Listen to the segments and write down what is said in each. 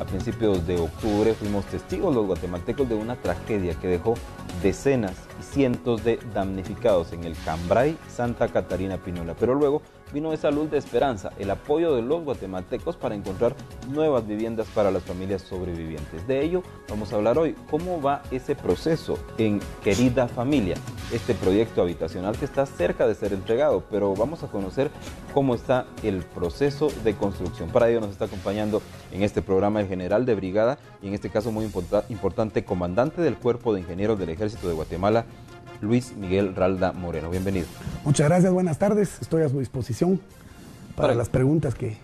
A principios de octubre fuimos testigos los guatemaltecos de una tragedia que dejó decenas y cientos de damnificados en el Cambrai Santa Catarina Pinola. Pero luego vino esa luz de esperanza, el apoyo de los guatemaltecos para encontrar nuevas viviendas para las familias sobrevivientes. De ello vamos a hablar hoy, cómo va ese proceso en Querida Familia, este proyecto habitacional que está cerca de ser entregado, pero vamos a conocer cómo está el proceso de construcción. Para ello nos está acompañando en este programa el general de brigada y en este caso muy importante comandante del Cuerpo de Ingenieros del Ejército de Guatemala, Luis Miguel Ralda Moreno. Bienvenido. Muchas gracias, buenas tardes, estoy a su disposición para las preguntas que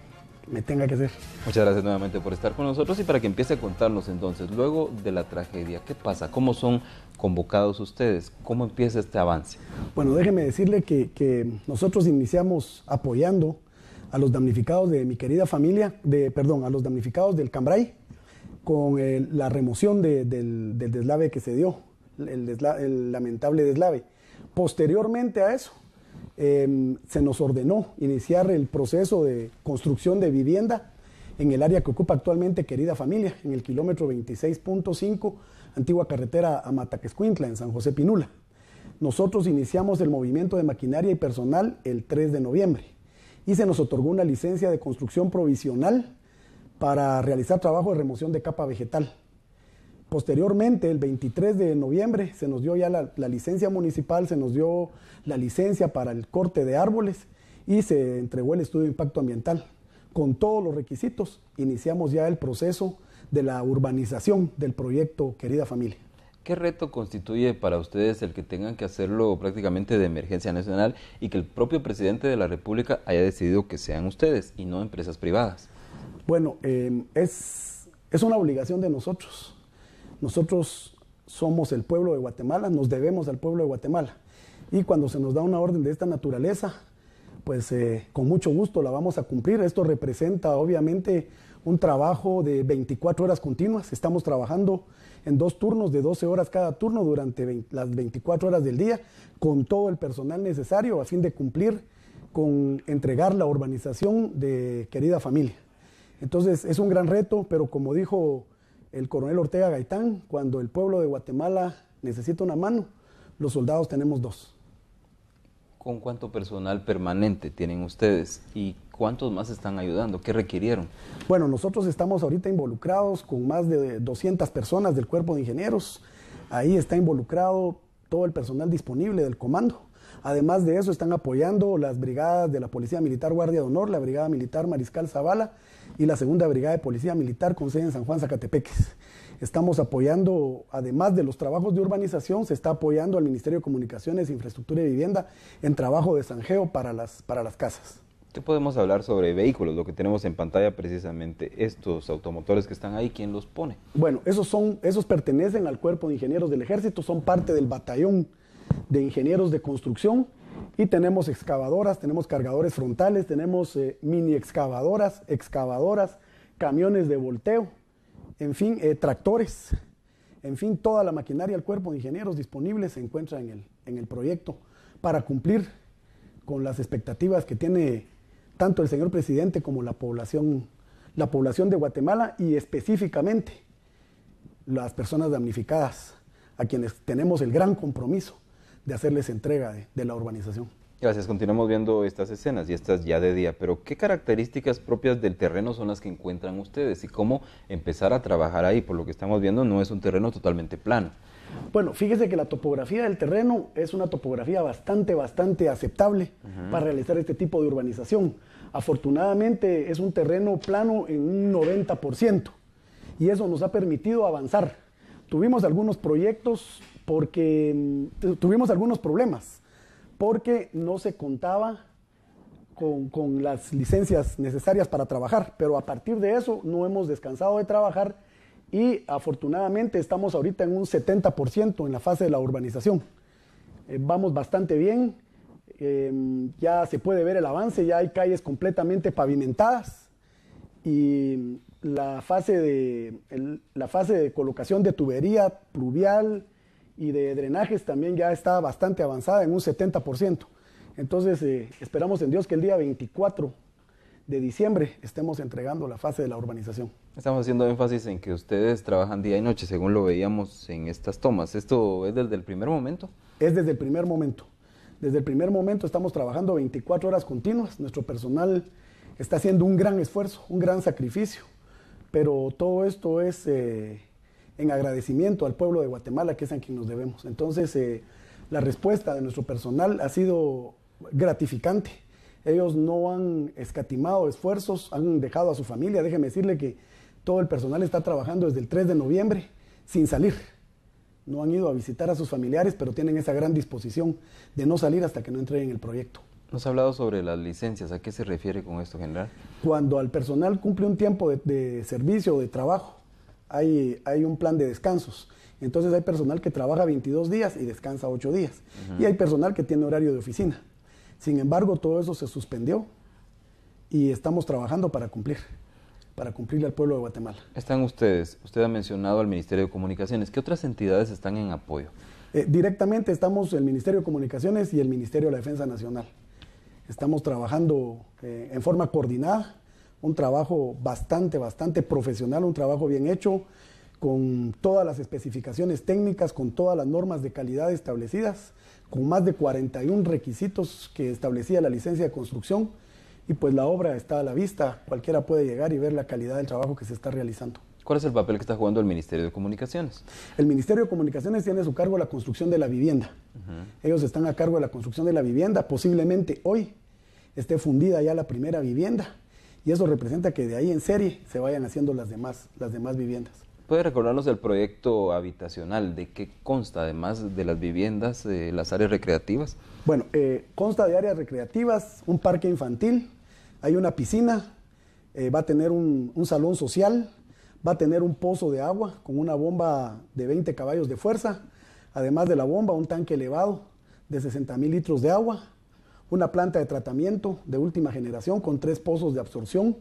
me tenga que hacer. Muchas gracias nuevamente por estar con nosotros y para que empiece a contarnos entonces, luego de la tragedia, ¿qué pasa? ¿Cómo son convocados ustedes? ¿Cómo empieza este avance? Bueno, déjeme decirle que, nosotros iniciamos apoyando a los damnificados de mi querida familia, de, perdón, a los damnificados del Cambrai, con la remoción del, deslave que se dio, el lamentable deslave. Posteriormente a eso, Em, se nos ordenó iniciar el proceso de construcción de vivienda en el área que ocupa actualmente Querida Familia, en el kilómetro 26.5, antigua carretera a Mataquescuintla, en San José Pinula. Nosotros iniciamos el movimiento de maquinaria y personal el 3 de noviembre y se nos otorgó una licencia de construcción provisional para realizar trabajo de remoción de capa vegetal. Posteriormente, el 23 de noviembre, se nos dio ya la, licencia municipal, se nos dio la licencia para el corte de árboles y se entregó el estudio de impacto ambiental. Con todos los requisitos, iniciamos ya el proceso de la urbanización del proyecto Querida Familia. ¿Qué reto constituye para ustedes el que tengan que hacerlo prácticamente de emergencia nacional y que el propio presidente de la República haya decidido que sean ustedes y no empresas privadas? Bueno, eh, es, es una obligación de nosotros nosotros somos el pueblo de Guatemala, nos debemos al pueblo de Guatemala. Y cuando se nos da una orden de esta naturaleza, pues eh, con mucho gusto la vamos a cumplir. Esto representa obviamente un trabajo de 24 horas continuas. Estamos trabajando en dos turnos de 12 horas cada turno durante las 24 horas del día con todo el personal necesario a fin de cumplir con entregar la urbanización de querida familia. Entonces es un gran reto, pero como dijo el coronel Ortega Gaitán, cuando el pueblo de Guatemala necesita una mano, los soldados tenemos dos. ¿Con cuánto personal permanente tienen ustedes y cuántos más están ayudando? ¿Qué requirieron? Bueno, nosotros estamos ahorita involucrados con más de 200 personas del cuerpo de ingenieros. Ahí está involucrado todo el personal disponible del comando. Además de eso, están apoyando las brigadas de la Policía Militar Guardia de Honor, la Brigada Militar Mariscal Zavala y la Segunda Brigada de Policía Militar con sede en San Juan Zacatepeques. Estamos apoyando, además de los trabajos de urbanización, se está apoyando al Ministerio de Comunicaciones, Infraestructura y Vivienda en trabajo de sanjeo para las, para las casas. ¿Qué podemos hablar sobre vehículos? Lo que tenemos en pantalla precisamente, estos automotores que están ahí, ¿quién los pone? Bueno, esos, son, esos pertenecen al cuerpo de ingenieros del ejército, son parte del batallón de ingenieros de construcción y tenemos excavadoras, tenemos cargadores frontales, tenemos eh, mini excavadoras, excavadoras, camiones de volteo, en fin, eh, tractores, en fin, toda la maquinaria, el cuerpo de ingenieros disponibles se encuentra en el, en el proyecto para cumplir con las expectativas que tiene tanto el señor presidente como la población, la población de Guatemala y específicamente las personas damnificadas, a quienes tenemos el gran compromiso de hacerles entrega de, la urbanización. Gracias, continuamos viendo estas escenas y estas ya de día, pero ¿qué características propias del terreno son las que encuentran ustedes y cómo empezar a trabajar ahí? Por lo que estamos viendo, no es un terreno totalmente plano. Bueno, fíjese que la topografía del terreno es una topografía bastante, bastante aceptable para realizar este tipo de urbanización. Afortunadamente es un terreno plano en un 90% y eso nos ha permitido avanzar tuvimos algunos proyectos porque mm, tuvimos algunos problemas, porque no se contaba con, las licencias necesarias para trabajar, pero a partir de eso no hemos descansado de trabajar y afortunadamente estamos ahorita en un 70% en la fase de la urbanización. Eh, vamos bastante bien, em, ya se puede ver el avance, ya hay calles completamente pavimentadas y la fase de, la fase de colocación de tubería pluvial y de drenajes también ya está bastante avanzada en un 70%. Entonces eh, esperamos en Dios que el día 24 de diciembre estemos entregando la fase de la urbanización. Estamos haciendo énfasis en que ustedes trabajan día y noche, según lo veíamos en estas tomas. ¿Esto es desde el primer momento? Es desde el primer momento. Desde el primer momento estamos trabajando 24 horas continuas. Nuestro personal está haciendo un gran esfuerzo, un gran sacrificio. Pero todo esto es eh, en agradecimiento al pueblo de Guatemala, que es a quien nos debemos. Entonces, eh, la respuesta de nuestro personal ha sido gratificante. Ellos no han escatimado esfuerzos, han dejado a su familia. Déjeme decirle que todo el personal está trabajando desde el 3 de noviembre sin salir. No han ido a visitar a sus familiares, pero tienen esa gran disposición de no salir hasta que no entreguen el proyecto. Nos ha hablado sobre las licencias. ¿A qué se refiere con esto, general? Cuando al personal cumple un tiempo de, servicio o de trabajo, hay, un plan de descansos. Entonces hay personal que trabaja 22 días y descansa 8 días. Y hay personal que tiene horario de oficina. Sin embargo, todo eso se suspendió y estamos trabajando para cumplir, para cumplirle al pueblo de Guatemala. Están ustedes, usted ha mencionado al Ministerio de Comunicaciones. ¿Qué otras entidades están en apoyo? Eh, directamente estamos el Ministerio de Comunicaciones y el Ministerio de la Defensa Nacional. Estamos trabajando eh, en forma coordinada, un trabajo bastante, bastante profesional, un trabajo bien hecho, con todas las especificaciones técnicas, con todas las normas de calidad establecidas, con más de 41 requisitos que establecía la licencia de construcción y pues la obra está a la vista, cualquiera puede llegar y ver la calidad del trabajo que se está realizando. ¿Cuál es el papel que está jugando el Ministerio de Comunicaciones? El Ministerio de Comunicaciones tiene a su cargo la construcción de la vivienda. Ellos están a cargo de la construcción de la vivienda. Posiblemente hoy esté fundida ya la primera vivienda y eso representa que de ahí en serie se vayan haciendo las demás, las demás viviendas. ¿Puede recordarnos el proyecto habitacional? ¿De qué consta, además de las viviendas, eh, las áreas recreativas? Bueno, eh, consta de áreas recreativas, un parque infantil, hay una piscina, eh, va a tener un salón social, va a tener un pozo de agua con una bomba de 20 caballos de fuerza, además de la bomba, un tanque elevado de 60 mil litros de agua, una planta de tratamiento de última generación con tres pozos de absorción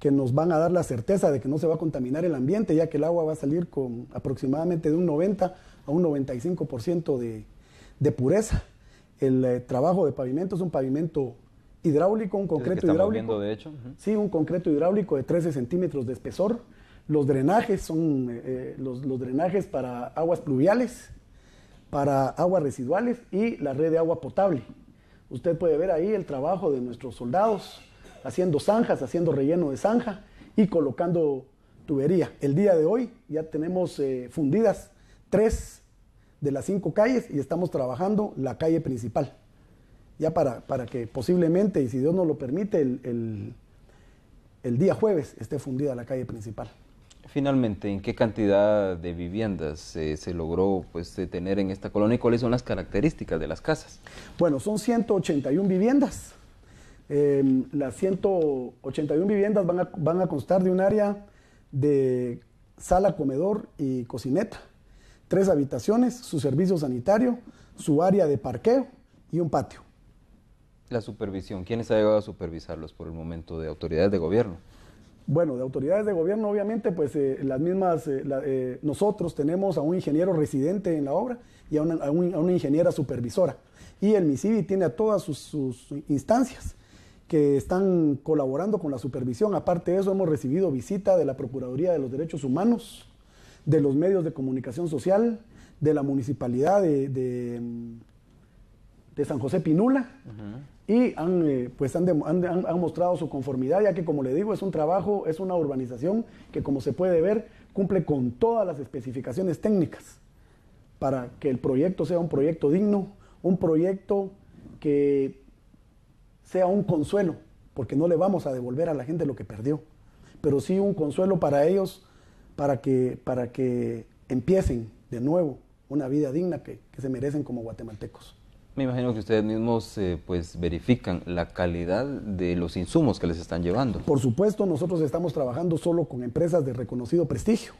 que nos van a dar la certeza de que no se va a contaminar el ambiente, ya que el agua va a salir con aproximadamente de un 90 a un 95% de, pureza. El eh, trabajo de pavimento es un pavimento hidráulico, un concreto hidráulico. de hecho. Sí, un concreto hidráulico de 13 centímetros de espesor los drenajes son eh, eh, los, drenajes para aguas pluviales, para aguas residuales y la red de agua potable. Usted puede ver ahí el trabajo de nuestros soldados haciendo zanjas, haciendo relleno de zanja y colocando tubería. El día de hoy ya tenemos eh, fundidas tres de las cinco calles y estamos trabajando la calle principal. Ya para, para que posiblemente, y si Dios nos lo permite, el día jueves esté fundida la calle principal. Finalmente, ¿en qué cantidad de viviendas eh, se logró pues, tener en esta colonia y cuáles son las características de las casas? Bueno, son 181 viviendas. Em, las 181 viviendas van a, constar de un área de sala, comedor y cocineta, tres habitaciones, su servicio sanitario, su área de parqueo y un patio. La supervisión, ¿quiénes han llegado a supervisarlos por el momento de autoridades de gobierno? Bueno, de autoridades de gobierno, obviamente, pues eh, las mismas, eh, eh, nosotros tenemos a un ingeniero residente en la obra y a una, ingeniera supervisora. Y el MISIBI tiene a todas sus, instancias que están colaborando con la supervisión. Aparte de eso, hemos recibido visita de la Procuraduría de los Derechos Humanos, de los medios de comunicación social, de la municipalidad de, mm, San José Pinula y han, eh, pues han, mostrado su conformidad, ya que como le digo, es un trabajo, es una urbanización que como se puede ver, cumple con todas las especificaciones técnicas para que el proyecto sea un proyecto digno, un proyecto que sea un consuelo, porque no le vamos a devolver a la gente lo que perdió, pero sí un consuelo para ellos, para que, para que empiecen de nuevo una vida digna que se merecen como guatemaltecos. Me imagino que ustedes mismos eh, pues verifican la calidad de los insumos que les están llevando. Por supuesto, nosotros estamos trabajando solo con empresas de reconocido prestigio.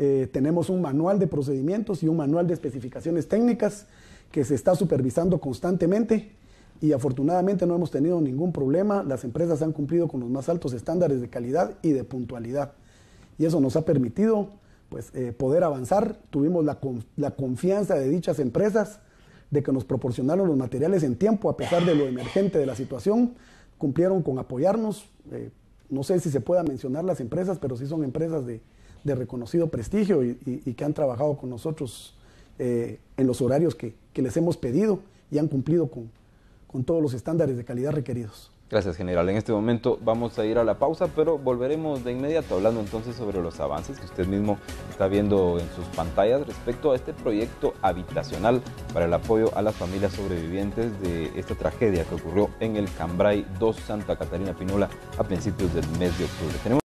Eh, tenemos un manual de procedimientos y un manual de especificaciones técnicas que se está supervisando constantemente y afortunadamente no hemos tenido ningún problema. Las empresas han cumplido con los más altos estándares de calidad y de puntualidad. Y eso nos ha permitido pues, eh, poder avanzar. Tuvimos la, la confianza de dichas empresas de que nos proporcionaron los materiales en tiempo, a pesar de lo emergente de la situación, cumplieron con apoyarnos. Eh, no sé si se pueda mencionar las empresas, pero sí son empresas de, reconocido prestigio y, que han trabajado con nosotros eh, en los horarios que, les hemos pedido y han cumplido con todos los estándares de calidad requeridos. Gracias, general. En este momento vamos a ir a la pausa, pero volveremos de inmediato hablando entonces sobre los avances que usted mismo está viendo en sus pantallas respecto a este proyecto habitacional para el apoyo a las familias sobrevivientes de esta tragedia que ocurrió en el Cambrai 2 Santa Catarina Pinula a principios del mes de octubre.